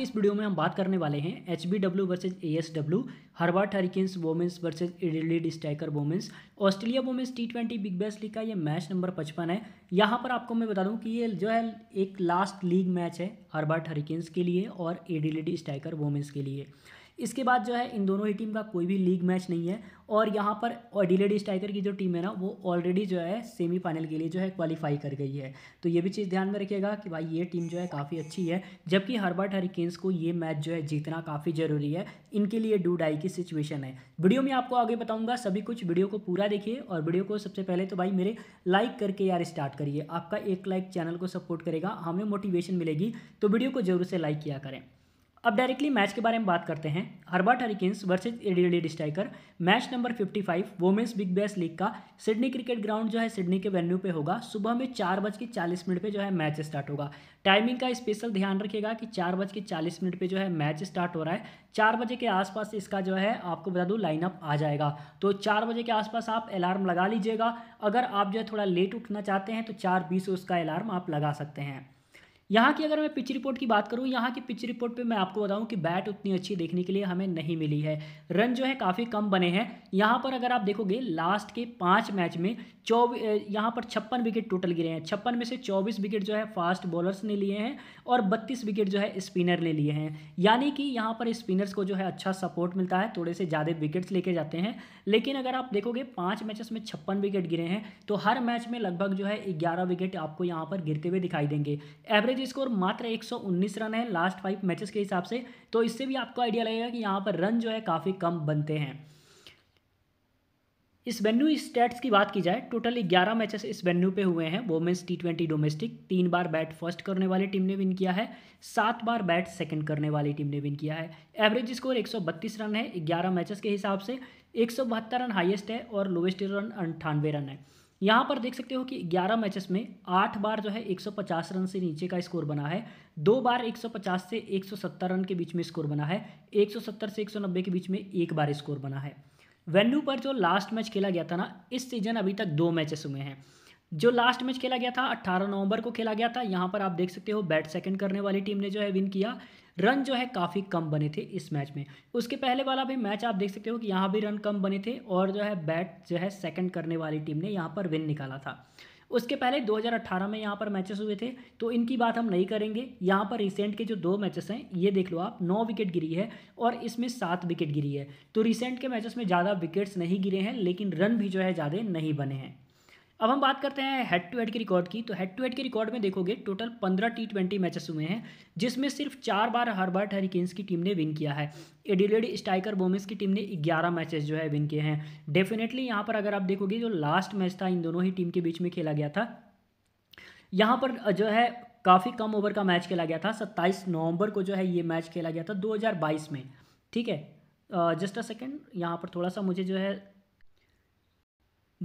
की इस वीडियो में हम बात करने वाले हैं H B W versus A S W Hobart Hurricanes women's versus Adelaide Striker women's Australia women's T twenty Big Bash League का ये मैच नंबर पचपन है यहाँ पर आपको मैं बता दूँ कि ये जो है एक लास्ट लीग मैच है हर्बार्ट हरिकेन्स के लिए और इडलीड स्टाइकर वोमेंस के लिए इसके बाद जो है इन दोनों ही टीम का कोई भी लीग मैच नहीं है और यहाँ पर ऑडिलेड स्ट्राइकर की जो टीम है ना वो ऑलरेडी जो है सेमीफाइनल के लिए जो है क्वालिफाई कर गई है तो ये भी चीज़ ध्यान में रखिएगा कि भाई ये टीम जो है काफ़ी अच्छी है जबकि हर्बर्ट हरिकेन्स को ये मैच जो है जीतना काफ़ी ज़रूरी है इनके लिए डू डाई की सिचुएशन है वीडियो में आपको आगे बताऊँगा सभी कुछ वीडियो को पूरा देखिए और वीडियो को सबसे पहले तो भाई मेरे लाइक करके यार स्टार्ट करिए आपका एक लाइक चैनल को सपोर्ट करेगा हमें मोटिवेशन मिलेगी तो वीडियो को जरूर से लाइक किया करें अब डायरेक्टली मैच के बारे में बात करते हैं हर्बर्ट हरिकिंस वर्सेज एडीडी Striker match number 55 women's Big Bash League का सिडनी क्रिकेट ग्राउंड जो है सिडनी के वेन्यू पे होगा सुबह में चार बज के चालीस मिनट पर जो है मैच स्टार्ट होगा टाइमिंग का स्पेशल ध्यान रखिएगा कि चार बज के चालीस मिनट पर जो है मैच स्टार्ट हो रहा है चार बजे के आसपास इसका जो है आपको बता दूँ लाइनअप आ जाएगा तो चार बजे के आसपास आप अलार्म लगा लीजिएगा अगर आप जो है थोड़ा लेट उठना चाहते हैं तो चार बीस उसका अलार्म आप लगा सकते हैं यहाँ की अगर मैं पिच रिपोर्ट की बात करूँ यहाँ की पिच रिपोर्ट पे मैं आपको बताऊँ कि बैट उतनी अच्छी देखने के लिए हमें नहीं मिली है रन जो है काफ़ी कम बने हैं यहाँ पर अगर आप देखोगे लास्ट के पाँच मैच में चौबीस यहाँ पर छप्पन विकेट टोटल गिरे हैं छप्पन में से चौबीस विकेट जो है फास्ट बॉलर्स ने लिए हैं और बत्तीस विकेट जो है स्पिनर ने लिए हैं यानी कि यहाँ पर स्पिनर्स को जो है अच्छा सपोर्ट मिलता है थोड़े से ज़्यादा विकेट्स लेके जाते हैं लेकिन अगर आप देखोगे पाँच मैचेस में छप्पन विकेट गिरे हैं तो हर मैच में लगभग जो है ग्यारह विकेट आपको यहाँ पर गिरते हुए दिखाई देंगे एवरेज एवरेज स्कोर मात्र 119 रन है लास्ट फाइव मैचेस के हिसाब से तो इससे भी आपको आइडिया लगेगा कि यहाँ पर रन जो है काफ़ी कम बनते हैं इस वेन्यू स्टैट्स की बात की जाए टोटल 11 मैचेस इस वेन्यू पे हुए हैं वोमेंस टी ट्वेंटी डोमेस्टिक तीन बार बैट फर्स्ट करने वाली टीम ने विन किया है सात बार बैट सेकंड करने वाली टीम ने विन किया है एवरेज स्कोर 132 रन है 11 मैचेस के हिसाब से एक रन हाईएस्ट है और लोवेस्ट रन अंठानवे रन है यहाँ पर देख सकते हो कि 11 मैचेस में आठ बार जो है 150 रन से नीचे का स्कोर बना है दो बार 150 से 170 रन के बीच में स्कोर बना है 170 से 190 के बीच में एक बार स्कोर बना है वेन्यू पर जो लास्ट मैच खेला गया था ना इस सीजन अभी तक दो मैचेस हुए हैं जो लास्ट मैच खेला गया था 18 नवंबर को खेला गया था यहाँ पर आप देख सकते हो बैट सेकंड करने वाली टीम ने जो है विन किया रन जो है काफ़ी कम बने थे इस मैच में उसके पहले वाला भी मैच आप देख सकते हो कि यहाँ भी रन कम बने थे और जो है बैट जो है सेकंड करने वाली टीम ने यहाँ पर विन निकाला था उसके पहले 2018 में यहाँ पर मैचेस हुए थे तो इनकी बात हम नहीं करेंगे यहाँ पर रिसेंट के जो दो मैचेस हैं ये देख लो आप नौ विकेट गिरी है और इसमें सात विकेट गिरी है तो रिसेंट के मैचेस में ज़्यादा विकेट्स नहीं गिरे हैं लेकिन रन भी जो है ज़्यादा नहीं बने हैं अब हम बात करते हैं हेड टू हेड के रिकॉर्ड की तो हेड टू हेड के रिकॉर्ड में देखोगे टोटल पंद्रह टी ट्वेंटी मैचेस हुए हैं जिसमें सिर्फ चार बार हर्बर्ट हरिकेन्स की टीम ने विन किया है एडिलेड स्टाइकर बोमिस की टीम ने ग्यारह मैचेस जो है विन किए हैं डेफिनेटली यहाँ पर अगर आप देखोगे जो लास्ट मैच था इन दोनों ही टीम के बीच में खेला गया था यहाँ पर जो है काफ़ी कम ओवर का मैच खेला गया था सत्ताईस नवंबर को जो है ये मैच खेला गया था दो में ठीक है जस्ट अ सेकेंड यहाँ पर थोड़ा सा मुझे जो है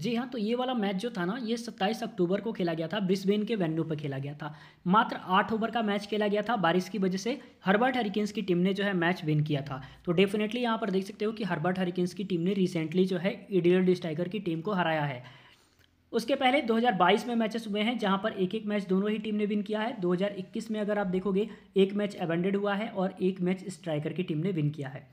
जी हाँ तो ये वाला मैच जो था ना ये 27 अक्टूबर को खेला गया था ब्रिस्बेन के वेन्यू पर खेला गया था मात्र आठ ओवर का मैच खेला गया था बारिश की वजह से हर्बर्ट हरिकिन्स की टीम ने जो है मैच विन किया था तो डेफिनेटली यहाँ पर देख सकते हो कि हर्बर्ट हरिकिन्स की टीम ने रिसेंटली जो है इडियल डिस्टाइगर की टीम को हराया है उसके पहले 2022 में मैचेस हुए हैं जहां पर एक एक मैच दोनों ही टीम ने विन किया है 2021 में अगर आप देखोगे एक मैच एवेंडेड हुआ है और एक मैच स्ट्राइकर की टीम ने विन किया है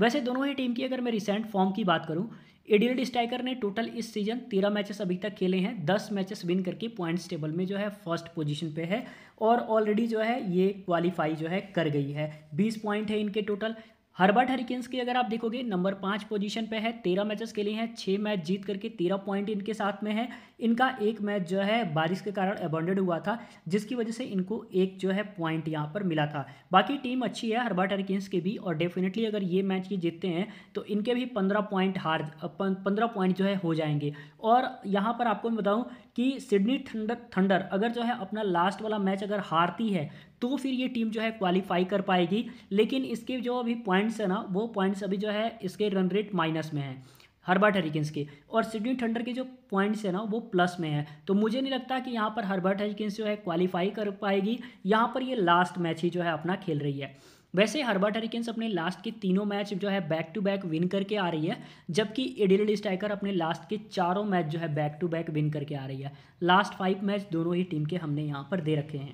वैसे दोनों ही टीम की अगर मैं रिसेंट फॉर्म की बात करूं एडियड स्ट्राइकर ने टोटल इस सीजन तेरह मैचेस अभी तक खेले हैं दस मैचेस विन करके पॉइंट्स टेबल में जो है फर्स्ट पोजीशन पे है और ऑलरेडी जो है ये क्वालिफाई जो है कर गई है बीस पॉइंट है इनके टोटल हर्बर्ट हरिकिंस की अगर आप देखोगे नंबर पाँच पोजीशन पे है तेरह मैचेस के लिए हैं छः मैच जीत करके तेरह पॉइंट इनके साथ में है इनका एक मैच जो है बारिश के कारण अबॉन्डेड हुआ था जिसकी वजह से इनको एक जो है पॉइंट यहाँ पर मिला था बाकी टीम अच्छी है हर्बर्ट हरिकिंस की भी और डेफिनेटली अगर ये मैच ये जीतते हैं तो इनके भी पंद्रह पॉइंट हार पंद्रह पॉइंट जो है हो जाएंगे और यहाँ पर आपको मैं बताऊँ कि सिडनी थंडर थंडर अगर जो है अपना लास्ट वाला मैच अगर हारती है तो फिर ये टीम जो है क्वालिफाई कर पाएगी लेकिन इसके जो अभी पॉइंट्स है ना वो पॉइंट्स अभी जो है इसके रन रेट माइनस में है हर्बर्ट हरिकिन्स के और सिडनी थंडर के जो पॉइंट्स है ना वो प्लस में है तो मुझे नहीं लगता कि यहाँ पर हर्बर्ट हरिकिन्स जो है क्वालिफाई कर पाएगी यहाँ पर ये लास्ट मैच ही जो है अपना खेल रही है वैसे हर्बर्ट हरिकिन्स अपने लास्ट के तीनों मैच जो है बैक टू बैक विन करके आ रही है जबकि एडिल स्ट्राइकर अपने लास्ट के चारों मैच जो है बैक टू बैक विन करके आ रही है लास्ट फाइव मैच दोनों ही टीम के हमने यहाँ पर दे रखे हैं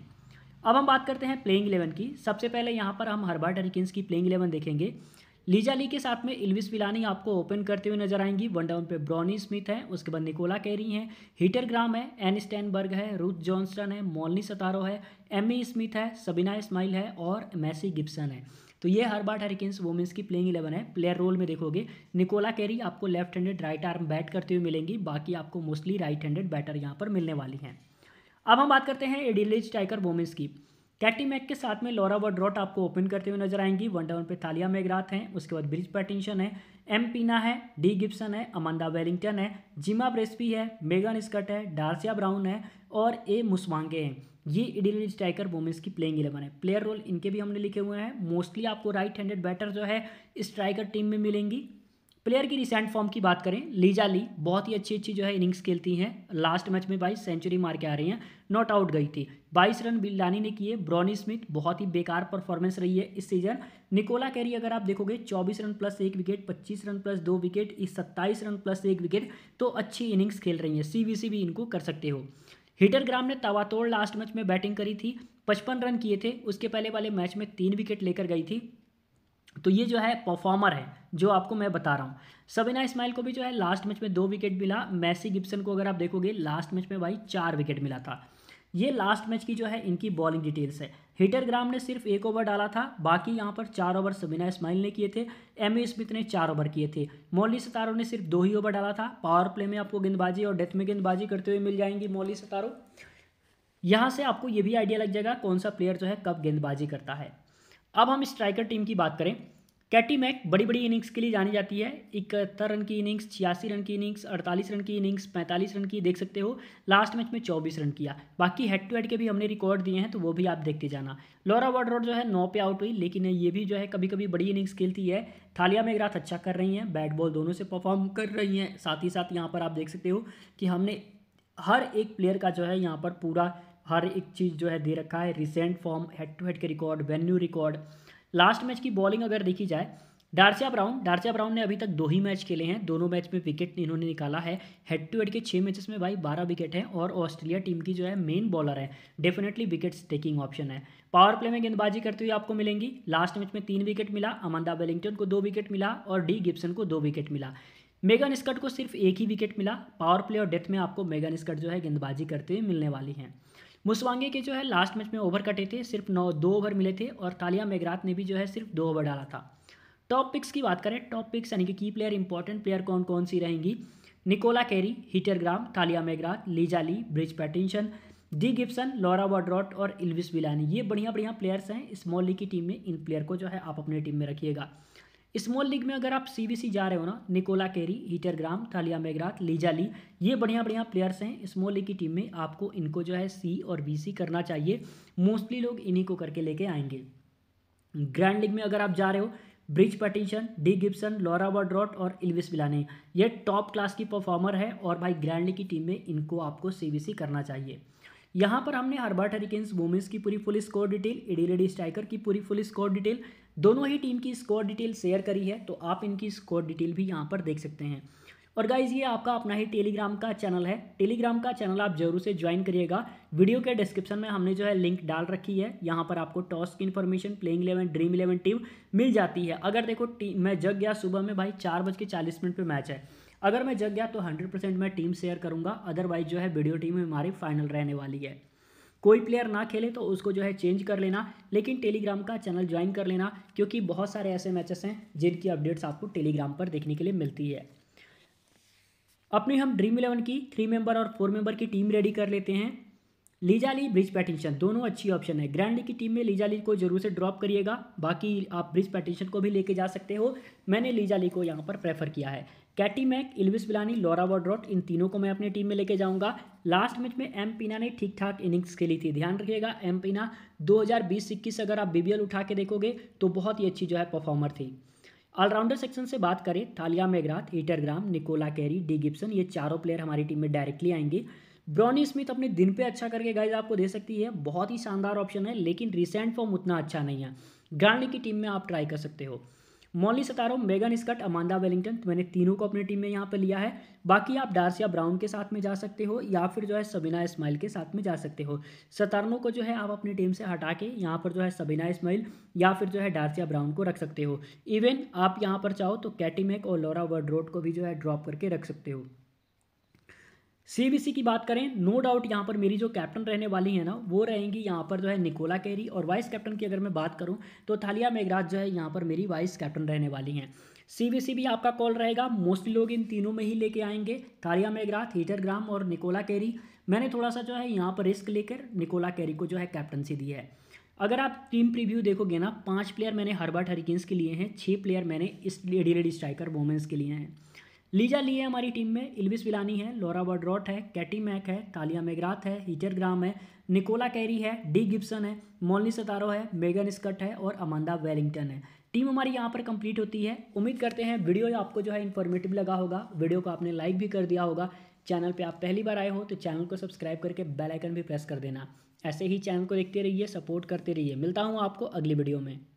अब हम बात करते हैं प्लेइंग इलेवन की सबसे पहले यहाँ पर हम हर्बर्ट हरिकिंस की प्लेइंग इलेवन देखेंगे लीजा ली के साथ में इल्विस विलानी आपको ओपन करते हुए नजर आएंगी वन डाउन पे ब्रॉनी स्मिथ है उसके बाद निकोला कैरी हैं हीटर ग्राम है एन स्टैनबर्ग है रूथ जॉनस्टन है मॉलनी सतारो है एमी स्मिथ है सबीना इस्माइल है और मैसी गिब्सन है तो ये हर्बर्ट हरिकिंस वुमेंस की प्लेइंग इलेवन है प्लेयर रोल में देखोगे निकोला कैरी आपको left handed right arm bat करते हुए मिलेंगी बाकी आपको मोस्टली राइट हैंडेड बैटर यहाँ पर मिलने वाली हैं अब हम बात करते हैं एडिलेज टाइगर वोमेंस की कैटी मैक के साथ में लॉरा वर्ड्रॉट आपको ओपन करते हुए नजर आएंगी वन डाउन पे थालिया मेगरात हैं उसके बाद ब्रिज पैटिंशन है एम पीना है डी गिप्सन है अमंदा वेलिंगटन है जिमा ब्रेस्पी है मेगन स्कट है डार्सिया ब्राउन है और ए मुस्वांगे हैं ये इडिलिज टाइकर वोमेंस की प्लेइंग इलेवन है प्लेयर रोल इनके भी हमने लिखे हुए हैं मोस्टली आपको राइट हैंडेड बैटर जो है स्ट्राइकर टीम में मिलेंगी प्लेयर की रिसेंट फॉर्म की बात करें लीजा ली बहुत ही अच्छी अच्छी जो है इनिंग्स खेलती हैं लास्ट मैच में बाईस सेंचुरी मार के आ रही हैं नॉट आउट गई थी बाईस रन बिल्डानी ने किए ब्रॉनी स्मिथ बहुत ही बेकार परफॉर्मेंस रही है इस सीजन निकोला कैरी अगर आप देखोगे चौबीस रन प्लस एक विकेट पच्चीस रन प्लस दो विकेट इस सत्ताईस रन प्लस एक विकेट तो अच्छी इनिंग्स खेल रही हैं सी भी इनको कर सकते हो हिटर ग्राम ने तवातोड़ लास्ट मैच में बैटिंग करी थी पचपन रन किए थे उसके पहले वाले मैच में तीन विकेट लेकर गई थी तो ये जो है परफॉर्मर है जो आपको मैं बता रहा हूँ सबिना इस्माइल को भी जो है लास्ट मैच में दो विकेट मिला मैसी गिप्सन को अगर आप देखोगे लास्ट मैच में भाई चार विकेट मिला था ये लास्ट मैच की जो है इनकी बॉलिंग डिटेल्स है हिटर ग्राम ने सिर्फ एक ओवर डाला था बाकी यहाँ पर चार ओवर सबिना इस्माइल ने किए थे एम ए स्मिथ ने चार ओवर किए थे मौली सतारो ने सिर्फ दो ही ओवर डाला था पावर प्ले में आपको गेंदबाजी और डेथ में गेंदबाजी करते हुए मिल जाएंगी मौली सतारो यहाँ से आपको ये भी आइडिया लग जाएगा कौन सा प्लेयर जो है कब गेंदबाजी करता है अब हम स्ट्राइकर टीम की बात करें कैटी मैक बड़ी बड़ी इनिंग्स के लिए जानी जाती है इकहत्तर रन की इनिंग्स छियासी रन की इनिंग्स अड़तालीस रन की इनिंग्स पैंतालीस रन की देख सकते हो लास्ट मैच में चौबीस रन किया बाकी हेड टू हेड के भी हमने रिकॉर्ड दिए हैं तो वो भी आप देखते जाना लोरा वाड्रोड जो है नौ पे आउट हुई लेकिन ये भी जो है कभी कभी बड़ी इनिंग्स खेलती है थालिया में ग्राथ अच्छा कर रही हैं बैट बॉल दोनों से परफॉर्म कर रही हैं साथ ही साथ यहाँ पर आप देख सकते हो कि हमने हर एक प्लेयर का जो है यहाँ पर पूरा हर एक चीज़ जो है दे रखा है recent form head to head के record venue record last match की बॉलिंग अगर देखी जाए डार्सिया ब्राउन डार्सिया ब्राउन ने अभी तक दो ही मैच खेले हैं दोनों मैच में विकेट इन्होंने निकाला है हेड टू हेड के छः मैचेस में भाई बारह विकेट हैं और ऑस्ट्रेलिया टीम की जो है मेन बॉलर है डेफिनेटली विकेट्स टेकिंग ऑप्शन है पावर प्ले में गेंदबाजी करते हुए आपको मिलेंगी लास्ट मैच में तीन विकेट मिला अमंदा वेलिंगटन को दो विकेट मिला और डी गिब्सन को दो विकेट मिला मेगन स्कट को सिर्फ एक ही विकेट मिला पावर प्ले और डेथ में आपको मेगन स्कट जो है गेंदबाजी करते हुए मिलने वाली हैं मुसवांगे के जो है लास्ट मैच में ओवर कटे थे सिर्फ नौ दो ओवर मिले थे और तालिया मेघरात ने भी जो है सिर्फ दो ओवर डाला था टॉप पिक्स की बात करें टॉप पिक्स यानी कि की प्लेयर इंपॉर्टेंट प्लेयर कौन कौन सी रहेंगी Nicola Carey Heather Graham Tahlia McGrath Lizelle Lee ब्रिज Patterson D Gibson Laura Wolvaardt और इल्विस विलानी ये बढ़िया बढ़िया प्लेयर्स हैं स्मॉल लीग की टीम में इन प्लेयर को जो है आप अपने टीम में रखिएगा स्मॉल लीग में अगर आप सीबीसी जा रहे हो ना Nicola Carey Heather Graham Tahlia McGrath Lizelle Lee ये बढ़िया बढ़िया प्लेयर्स हैं स्मॉल लीग की टीम में आपको इनको जो है सी और बीसी करना चाहिए मोस्टली लोग इन्हीं को करके लेके आएंगे ग्रैंड लीग में अगर आप जा रहे हो ब्रिज Patterson D Gibson Laura Wolvaardt और इल्विस बिलाने ये टॉप क्लास की परफॉर्मर है और भाई ग्रैंड लीग की टीम में इनको आपको सी करना चाहिए यहाँ पर हमने हर्बर्ट हरिकेन्स वोमेंस की पूरी full score detail ready Striker की पूरी फुल स्कोर डिटेल दोनों ही टीम की स्कोर डिटेल शेयर करी है तो आप इनकी स्कोर डिटेल भी यहाँ पर देख सकते हैं और गाइज ये आपका अपना ही टेलीग्राम का चैनल है टेलीग्राम का चैनल आप जरूर से ज्वाइन करिएगा वीडियो के डिस्क्रिप्शन में हमने जो है लिंक डाल रखी है यहाँ पर आपको टॉस की information playing eleven Dream Eleven team मिल जाती है अगर देखो टीम मैं जग गया सुबह में भाई चार बज के चालीस मिनट पर मैच है अगर मैं जग गया तो हंड्रेड परसेंट मैं टीम शेयर करूँगा अदरवाइज जो है वीडियो टीम हमारी फाइनल रहने वाली है कोई प्लेयर ना खेले तो उसको जो है चेंज कर लेना लेकिन टेलीग्राम का चैनल ज्वाइन कर लेना क्योंकि बहुत सारे ऐसे मैचेस हैं जिनकी अपडेट्स आपको टेलीग्राम पर देखने के लिए मिलती है अपनी हम ड्रीम इलेवन की थ्री मेंबर और फोर मेंबर की टीम रेडी कर लेते हैं लीजाली ब्रिज पैटिंशन दोनों अच्छी ऑप्शन है ग्रैंड लीग की टीम में लीजाली को जरूर से ड्रॉप करिएगा बाकी आप ब्रिज पैटिंशन को भी लेके जा सकते हो मैंने लीजाली को यहाँ पर प्रेफर किया है Katie Mack Elyse Villani Laura Wolvaardt इन तीनों को मैं अपनी टीम में लेके जाऊंगा लास्ट मैच में एम पीना ने ठीक ठाक इनिंग्स खेली थी ध्यान रखिएगा एम पीना 2020-21 अगर आप बीबीएल उठा के देखोगे तो बहुत ही अच्छी जो है परफॉर्मर थी ऑलराउंडर सेक्शन से बात करें Tahlia McGrath Heather Graham Nicola Carey D Gibson ये चारों प्लेयर हमारी टीम में डायरेक्टली आएंगे ब्रॉनी स्मिथ अपने दिन पे अच्छा करके गाइज आपको दे सकती है बहुत ही शानदार ऑप्शन है लेकिन रिसेंट फॉर्म उतना अच्छा नहीं है ग्रांड की टीम में आप ट्राई कर सकते हो Molly Strano Megan Schutt Amanda Wellington तो मैंने तीनों को अपनी टीम में यहाँ पर लिया है बाकी आप डार्सिया ब्राउन के साथ में जा सकते हो या फिर जो है सबीना इस्माइल के साथ में जा सकते हो सतारनों को जो है आप अपनी टीम से हटा के यहाँ पर जो है सबीना इस्माइल या फिर जो है डार्सिया ब्राउन को रख सकते हो इवन आप यहाँ पर चाहो तो कैटीमेक और लोरा वर्ड को भी जो है ड्रॉप करके रख सकते हो सीबीसी की बात करें नो डाउट यहाँ पर मेरी जो कैप्टन रहने वाली है ना वो रहेंगी यहाँ पर जो है निकोला कैरी और वाइस कैप्टन की अगर मैं बात करूँ तो थालिया मेघराज जो है यहाँ पर मेरी वाइस कैप्टन रहने वाली हैं सीबीसी भी आपका कॉल रहेगा मोस्टली लोग इन तीनों में ही लेके आएंगे थालिया मेघराज हीटर ग्राम और निकोला कैरी मैंने थोड़ा सा जो है यहाँ पर रिस्क लेकर निकोला कैरी को जो है कैप्टनसी दी है अगर आप टीम प्रीव्यू देखोगे ना पाँच प्लेयर मैंने हर्बर्ट हरिकिन्स के लिए हैं छः प्लेयर मैंने इस लेडी स्ट्राइकर वोमेंस के लिए हैं लीजा ली है हमारी टीम में इल्विस विलानी है लोरा बर्ड्रॉट है कैटी मैक है तालिया मेगरात है हीचर ग्राम है निकोला कैरी है डी गिब्सन है मोलनी सतारो है मेगन स्कट है और अमांडा वेलिंगटन है टीम हमारी यहाँ पर कंप्लीट होती है उम्मीद करते हैं वीडियो आपको जो है इन्फॉर्मेटिव लगा होगा वीडियो को आपने लाइक भी कर दिया होगा चैनल पे आप पहली बार आए हो तो चैनल को सब्सक्राइब करके बेल आइकन भी प्रेस कर देना ऐसे ही चैनल को देखते रहिए सपोर्ट करते रहिए मिलता हूँ आपको अगली वीडियो में